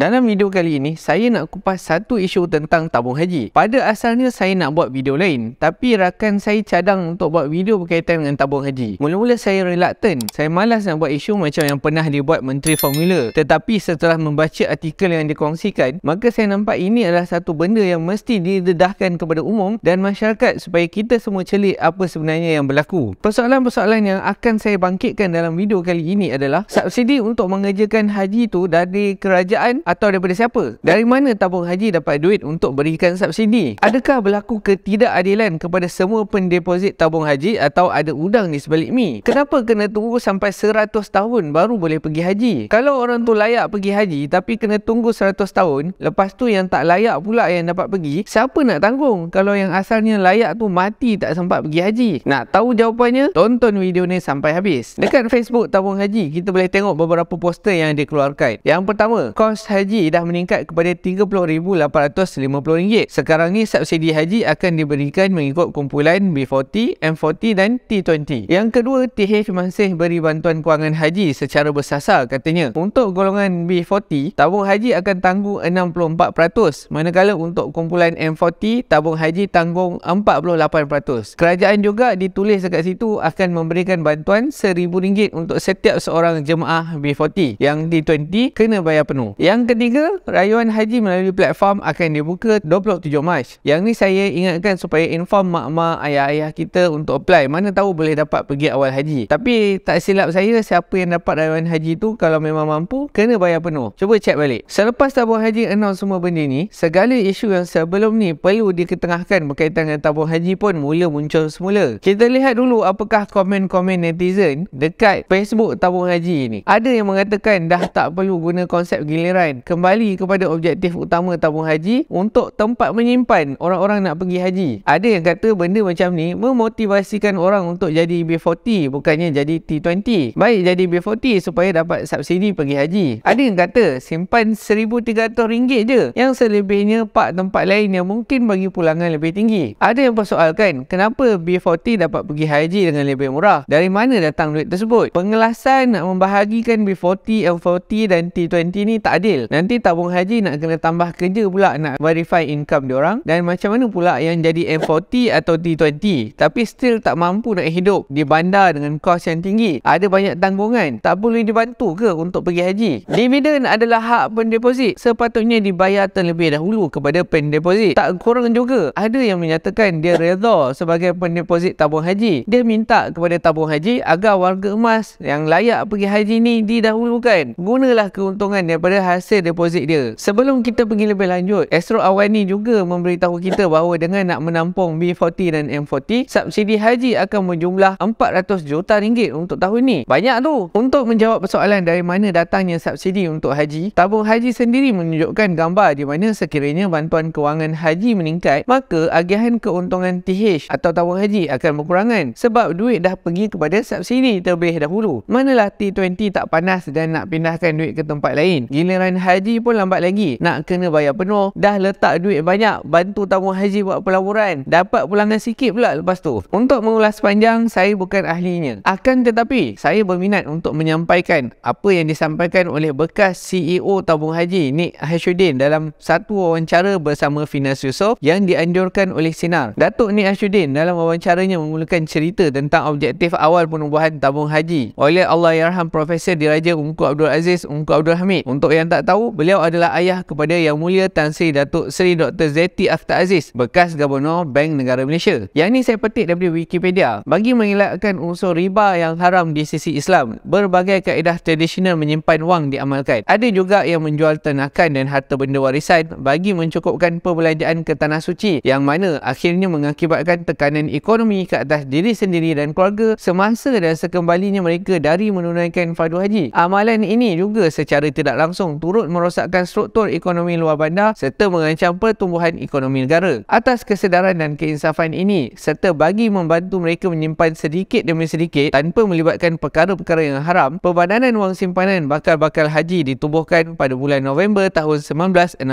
Dalam video kali ini, saya nak kupas satu isu tentang tabung haji. Pada asalnya, saya nak buat video lain. Tapi rakan saya cadang untuk buat video berkaitan dengan tabung haji. Mula-mula saya reluctant. Saya malas nak buat isu macam yang pernah dibuat Menteri Formula. Tetapi setelah membaca artikel yang dikongsikan, maka saya nampak ini adalah satu benda yang mesti didedahkan kepada umum dan masyarakat supaya kita semua celik apa sebenarnya yang berlaku. Persoalan-persoalan yang akan saya bangkitkan dalam video kali ini adalah subsidi untuk mengerjakan haji itu dari kerajaan atau daripada siapa? Dari mana tabung haji dapat duit untuk berikan subsidi? Adakah berlaku ketidakadilan kepada semua pendeposit tabung haji atau ada udang di sebalik mi? Kenapa kena tunggu sampai 100 tahun baru boleh pergi haji? Kalau orang tu layak pergi haji tapi kena tunggu 100 tahun, lepas tu yang tak layak pula yang dapat pergi, siapa nak tanggung kalau yang asalnya layak tu mati tak sempat pergi haji? Nak tahu jawapannya? Tonton video ni sampai habis. Dekat Facebook tabung haji, kita boleh tengok beberapa poster yang dia keluarkan. Yang pertama, kos haji haji dah meningkat kepada RM30,850. Sekarang ni subsidi haji akan diberikan mengikut kumpulan B40, M40 dan T20. Yang kedua, TH masih beri bantuan kewangan haji secara bersasar katanya. Untuk golongan B40, tabung haji akan tangguh 64%. Manakala untuk kumpulan M40, tabung haji tanggung 48%. Kerajaan juga ditulis dekat situ akan memberikan bantuan RM1,000 untuk setiap seorang jemaah B40. Yang T20 kena bayar penuh. Yang yang ketiga, rayuan haji melalui platform akan dibuka 27 Mac. Yang ni saya ingatkan supaya inform mak-mak ayah-ayah kita untuk apply. Mana tahu boleh dapat pergi awal haji. Tapi tak silap saya, siapa yang dapat rayuan haji tu kalau memang mampu, kena bayar penuh. Cuba check balik. Selepas tabung haji announce semua benda ni, segala isu yang sebelum ni perlu diketengahkan berkaitan dengan tabung haji pun mula muncul semula. Kita lihat dulu apakah komen-komen netizen dekat Facebook tabung haji ni. Ada yang mengatakan dah tak perlu guna konsep giliran menyimpan kembali kepada objektif utama tabung haji untuk tempat menyimpan orang-orang nak pergi haji ada yang kata benda macam ni memotivasikan orang untuk jadi B40 bukannya jadi T20 baik jadi B40 supaya dapat subsidi pergi haji ada yang kata simpan RM1,300 je yang selebihnya pak tempat lain yang mungkin bagi pulangan lebih tinggi ada yang persoalkan kenapa B40 dapat pergi haji dengan lebih murah dari mana datang duit tersebut pengelasan nak membahagikan B40, l 40 dan T20 ni tak adil Nanti tabung haji nak kena tambah kerja pula nak verify income dia orang dan macam mana pula yang jadi M40 atau T20 tapi still tak mampu nak hidup di bandar dengan kos yang tinggi. Ada banyak tanggungan. Tak boleh dibantu ke untuk pergi haji? Dividen adalah hak pendeposit. Sepatutnya dibayar terlebih dahulu kepada pendeposit. Tak kurang juga. Ada yang menyatakan dia redha sebagai pendeposit tabung haji. Dia minta kepada tabung haji agar warga emas yang layak pergi haji ni didahulukan. Gunalah keuntungan daripada hasil hasil deposit dia. Sebelum kita pergi lebih lanjut, Astro Awani juga memberitahu kita bahawa dengan nak menampung B40 dan M40, subsidi haji akan berjumlah 400 juta ringgit untuk tahun ini. Banyak tu. Untuk menjawab persoalan dari mana datangnya subsidi untuk haji, tabung haji sendiri menunjukkan gambar di mana sekiranya bantuan kewangan haji meningkat, maka agihan keuntungan TH atau tabung haji akan berkurangan sebab duit dah pergi kepada subsidi terlebih dahulu. Manalah T20 tak panas dan nak pindahkan duit ke tempat lain. Giliran haji pun lambat lagi nak kena bayar penuh dah letak duit banyak bantu tamu haji buat pelaburan dapat pulangan sikit pula lepas tu untuk mengulas panjang saya bukan ahlinya akan tetapi saya berminat untuk menyampaikan apa yang disampaikan oleh bekas CEO tabung haji Nick Ashudin dalam satu wawancara bersama Finas Yusof yang dianjurkan oleh Sinar Datuk Nick Ashudin dalam wawancaranya memulakan cerita tentang objektif awal penubuhan tabung haji oleh Allahyarham Profesor Diraja Ungku Abdul Aziz Ungku Abdul Hamid untuk yang tak tahu tahu, beliau adalah ayah kepada Yang Mulia Tan Sri Datuk Seri Dr. Zeti Akhtar Aziz, bekas Gubernur Bank Negara Malaysia. Yang ini saya petik daripada Wikipedia. Bagi mengelakkan unsur riba yang haram di sisi Islam, berbagai kaedah tradisional menyimpan wang diamalkan. Ada juga yang menjual tenakan dan harta benda warisan bagi mencukupkan perbelanjaan ke Tanah Suci yang mana akhirnya mengakibatkan tekanan ekonomi ke atas diri sendiri dan keluarga semasa dan sekembalinya mereka dari menunaikan fardu haji. Amalan ini juga secara tidak langsung turut turut merosakkan struktur ekonomi luar bandar serta mengancam pertumbuhan ekonomi negara. Atas kesedaran dan keinsafan ini serta bagi membantu mereka menyimpan sedikit demi sedikit tanpa melibatkan perkara-perkara yang haram, perbadanan wang simpanan bakal-bakal haji ditubuhkan pada bulan November tahun 1962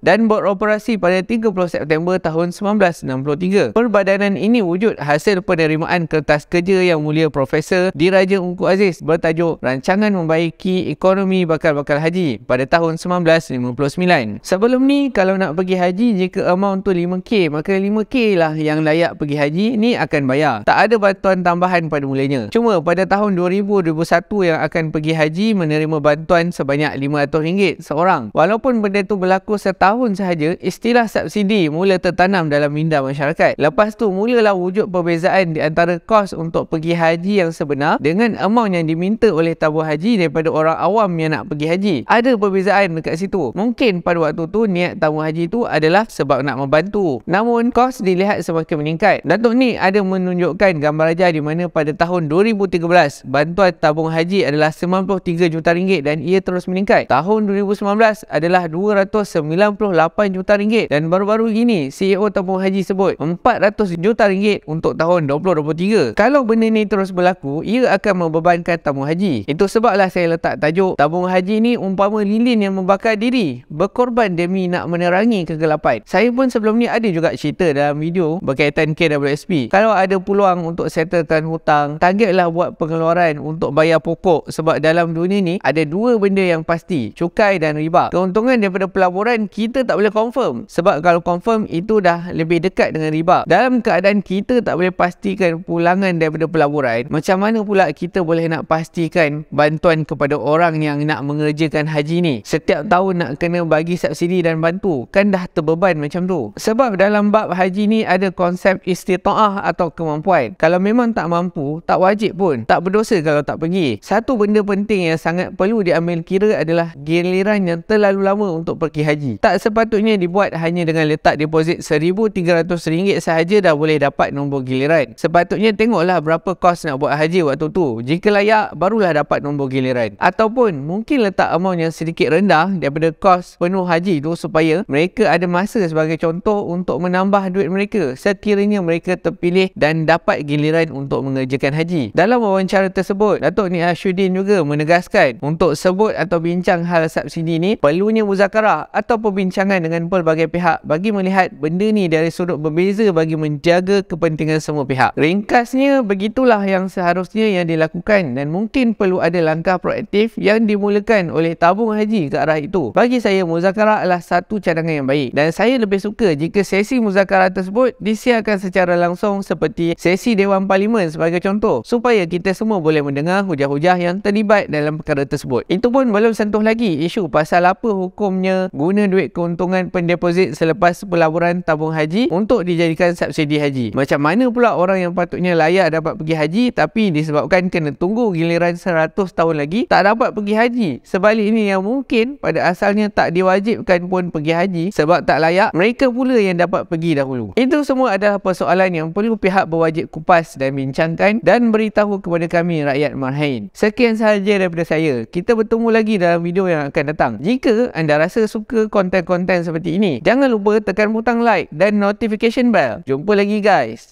dan beroperasi pada 30 September tahun 1963. Perbadanan ini wujud hasil penerimaan kertas kerja yang mulia Profesor Diraja Ungku Aziz bertajuk Rancangan Membaiki Ekonomi Bakal-Bakal Haji pada pada tahun 1959. Sebelum ni kalau nak pergi haji jika amount tu 5k maka 5k lah yang layak pergi haji ni akan bayar. Tak ada bantuan tambahan pada mulanya. Cuma pada tahun 2021 yang akan pergi haji menerima bantuan sebanyak RM500 seorang. Walaupun benda tu berlaku setahun sahaja, istilah subsidi mula tertanam dalam minda masyarakat. Lepas tu mulalah wujud perbezaan di antara kos untuk pergi haji yang sebenar dengan amount yang diminta oleh tabung haji daripada orang awam yang nak pergi haji. Ada perbezaan dekat situ. Mungkin pada waktu tu niat tamu haji tu adalah sebab nak membantu. Namun kos dilihat semakin meningkat. Datuk ni ada menunjukkan gambar rajah di mana pada tahun 2013 bantuan tabung haji adalah 93 juta ringgit dan ia terus meningkat. Tahun 2019 adalah 298 juta ringgit dan baru-baru ini CEO tabung haji sebut 400 juta ringgit untuk tahun 2023. Kalau benda ni terus berlaku, ia akan membebankan tabung haji. Itu sebablah saya letak tajuk tabung haji ni umpama lilin yang membakar diri berkorban demi nak menerangi kegelapan. Saya pun sebelum ni ada juga cerita dalam video berkaitan KWSP. Kalau ada peluang untuk settlekan hutang, targetlah buat pengeluaran untuk bayar pokok sebab dalam dunia ni ada dua benda yang pasti, cukai dan riba. Keuntungan daripada pelaburan kita tak boleh confirm sebab kalau confirm itu dah lebih dekat dengan riba. Dalam keadaan kita tak boleh pastikan pulangan daripada pelaburan, macam mana pula kita boleh nak pastikan bantuan kepada orang yang nak mengerjakan haji ni setiap tahun nak kena bagi subsidi dan bantu kan dah terbeban macam tu sebab dalam bab haji ni ada konsep istita'ah atau kemampuan kalau memang tak mampu tak wajib pun tak berdosa kalau tak pergi satu benda penting yang sangat perlu diambil kira adalah giliran yang terlalu lama untuk pergi haji tak sepatutnya dibuat hanya dengan letak deposit RM1,300 sahaja dah boleh dapat nombor giliran sepatutnya tengoklah berapa kos nak buat haji waktu tu jika layak barulah dapat nombor giliran ataupun mungkin letak amount yang sedikit sedikit rendah daripada kos penuh haji tu supaya mereka ada masa sebagai contoh untuk menambah duit mereka sekiranya mereka terpilih dan dapat giliran untuk mengerjakan haji. Dalam wawancara tersebut, Datuk Nia Ashuddin juga menegaskan untuk sebut atau bincang hal subsidi ni perlunya muzakarah atau perbincangan dengan pelbagai pihak bagi melihat benda ni dari sudut berbeza bagi menjaga kepentingan semua pihak. Ringkasnya, begitulah yang seharusnya yang dilakukan dan mungkin perlu ada langkah proaktif yang dimulakan oleh tabung haji ke arah itu. Bagi saya, muzakarah adalah satu cadangan yang baik dan saya lebih suka jika sesi muzakarah tersebut disiarkan secara langsung seperti sesi Dewan Parlimen sebagai contoh supaya kita semua boleh mendengar hujah-hujah yang terlibat dalam perkara tersebut. Itu pun belum sentuh lagi isu pasal apa hukumnya guna duit keuntungan pendeposit selepas pelaburan tabung haji untuk dijadikan subsidi haji. Macam mana pula orang yang patutnya layak dapat pergi haji tapi disebabkan kena tunggu giliran 100 tahun lagi tak dapat pergi haji. Sebalik ini yang mungkin pada asalnya tak diwajibkan pun pergi haji sebab tak layak, mereka pula yang dapat pergi dahulu. Itu semua adalah persoalan yang perlu pihak berwajib kupas dan bincangkan dan beritahu kepada kami rakyat Marhain. Sekian sahaja daripada saya. Kita bertemu lagi dalam video yang akan datang. Jika anda rasa suka konten-konten seperti ini, jangan lupa tekan butang like dan notification bell. Jumpa lagi guys.